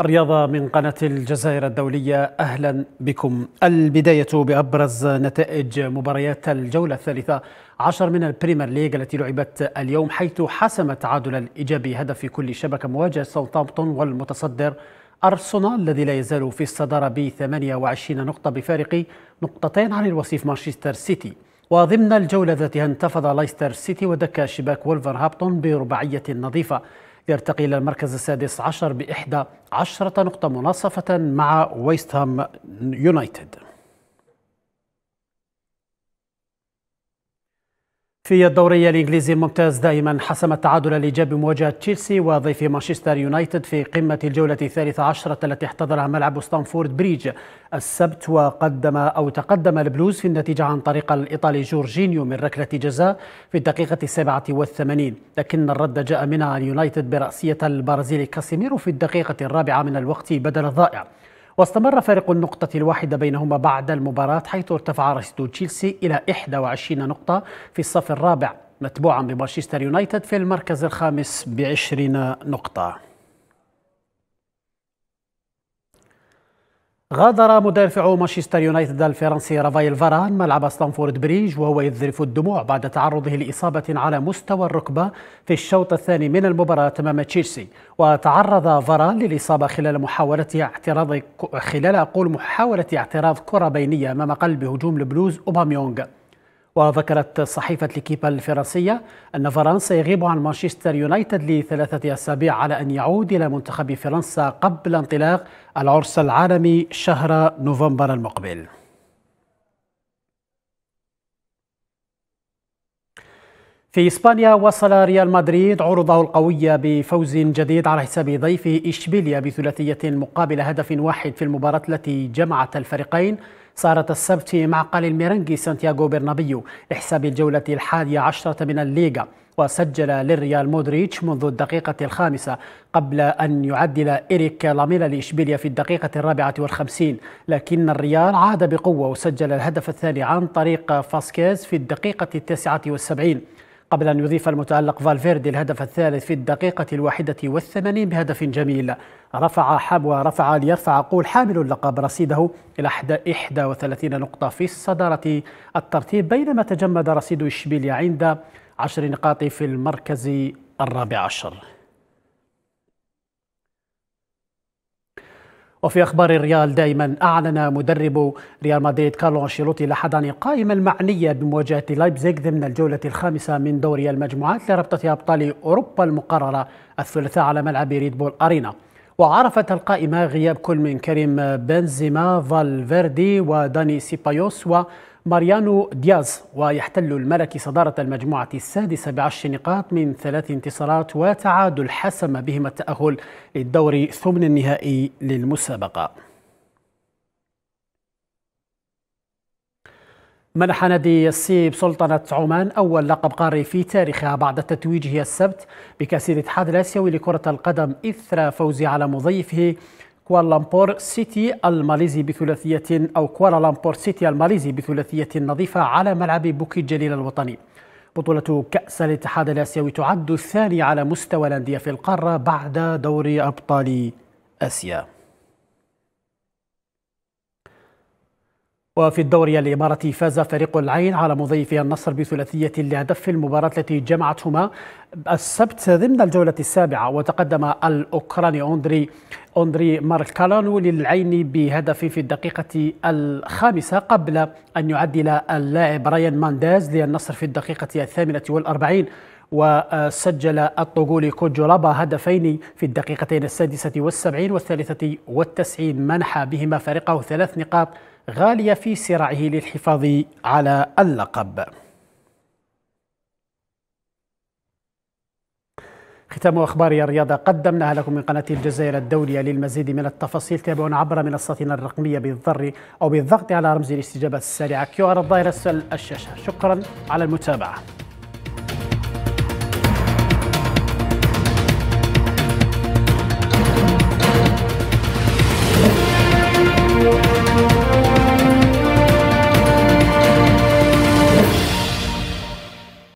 الرياضة من قناة الجزائر الدولية أهلا بكم البداية بأبرز نتائج مباريات الجولة الثالثة عشر من البريمير ليج التي لعبت اليوم حيث حسم التعادل الإيجابي هدف في كل شبكة مواجهة ساوثامبتون والمتصدر أرسنال الذي لا يزال في الصدارة ب 28 نقطة بفارق نقطتين عن الوصيف مانشستر سيتي وضمن الجولة ذاتها انتفض لايستر سيتي ودك شباك وولفرهابتون برباعية نظيفة يرتقي إلى المركز السادس عشر بإحدى عشرة نقطة مناصفة مع ويستهام يونايتد في الدوري الإنجليزي الممتاز دائما حسم التعادل الإيجابي بمواجهة تشيلسي وضيف مانشستر يونايتد في قمة الجولة الثالثة عشرة التي احتضنها ملعب ستانفورد بريج السبت وقدم أو تقدم البلوز في النتيجة عن طريق الإيطالي جورجينيو من ركلة جزاء في الدقيقة السابعة والثمانين لكن الرد جاء من اليونايتد برأسية البرازيلي كاسيميرو في الدقيقة الرابعة من الوقت بدل ضائع واستمر فارق النقطة الواحدة بينهما بعد المباراة حيث ارتفع رصيد تشيلسي إلى 21 نقطة في الصف الرابع متبوعا بمانشستر يونايتد في المركز الخامس بعشرين نقطة غادر مدافع مانشستر يونايتد الفرنسي رافايل فاران ملعب ستانفورد بريج وهو يذرف الدموع بعد تعرضه لإصابة على مستوى الركبة في الشوط الثاني من المباراة أمام تشيلسي وتعرض فاران للإصابة خلال محاولة اعتراض خلال أقول محاولة اعتراض كرة بينية أمام قلب هجوم البلوز أوباميونغ وذكرت صحيفة ليكيبا الفرنسية أن فرنسا يغيب عن مانشستر يونايتد لثلاثة أسابيع على أن يعود إلى منتخب فرنسا قبل انطلاق العرس العالمي شهر نوفمبر المقبل في إسبانيا وصل ريال مدريد عرضه القوية بفوز جديد على حساب ضيفه إشبيليا بثلاثية مقابل هدف واحد في المباراة التي جمعت الفريقين صارت السبت في معقل الميرنجي سانتياغو برنابيو لحساب الجولة الحادية عشرة من الليغا وسجل للريال مودريتش منذ الدقيقة الخامسة قبل أن يعدل إريك لاميلا لإشبيليا في الدقيقة الرابعة والخمسين لكن الريال عاد بقوة وسجل الهدف الثاني عن طريق فاسكيز في الدقيقة التاسعة والسبعين قبل أن يضيف المتألق فالفيردي الهدف الثالث في الدقيقة الواحدة والثمانين بهدف جميل رفع حب رفع ليرفع قول حامل اللقب رصيده إلى 31 نقطة في الصدارة الترتيب بينما تجمد رصيد إشبيليا عند عشر نقاط في المركز الرابع عشر وفي اخبار الريال دائما اعلن مدرب ريال مدريد كارلو انشيلوتي لحضان قائمة القائمه المعنيه بمواجهه لايبزيغ ضمن الجوله الخامسه من دوري المجموعات لربطه ابطال اوروبا المقرره الثلاثاء على ملعب ريد بول ارينا وعرفت القائمه غياب كل من كريم بنزيما فالفيردي وداني سيبايوس و ماريانو دياز ويحتل الملكي صدارة المجموعة السادسة بعشر نقاط من ثلاث انتصارات وتعادل حسم بهما التأهل للدور ثمن النهائي للمسابقة منح نادي السيب سلطنة عمان أول لقب قاري في تاريخها بعد تتويجه السبت بكأس الاتحاد الآسيوي لكرة القدم إثر فوزه على مضيفه كوالالمبور سيتي الماليزي بثلاثية أو كوالالمبور سيتي الماليزي بثلاثية نظيفة على ملعب بوكيت جليل الوطني بطولة كأس الاتحاد الآسيوي تعد الثاني على مستوى الأندية في القارة بعد دوري أبطال آسيا وفي الدوري الإماراتي فاز فريق العين على مضيفه النصر بثلاثية لهدف في المباراة التي جمعتهما السبت ضمن الجولة السابعة وتقدم الأوكراني أوندري أندري ماركالان للعين بهدف في الدقيقة الخامسة قبل أن يعدل اللاعب رايان مانداز للنصر في الدقيقة الثامنة والأربعين وسجل الطغولي كوجولابا هدفين في الدقيقتين السادسة والسبعين والثالثة والتسعين منح بهما فريقه ثلاث نقاط غالية في صراعه للحفاظ على اللقب ختام أخبار الرياضة قدمناها لكم من قناة الجزائر الدولية للمزيد من التفاصيل تابعونا عبر منصتنا الرقمية بالضر أو بالضغط على رمز الاستجابة السريعة كيو ار الظاهرة الشاشة شكرا على المتابعة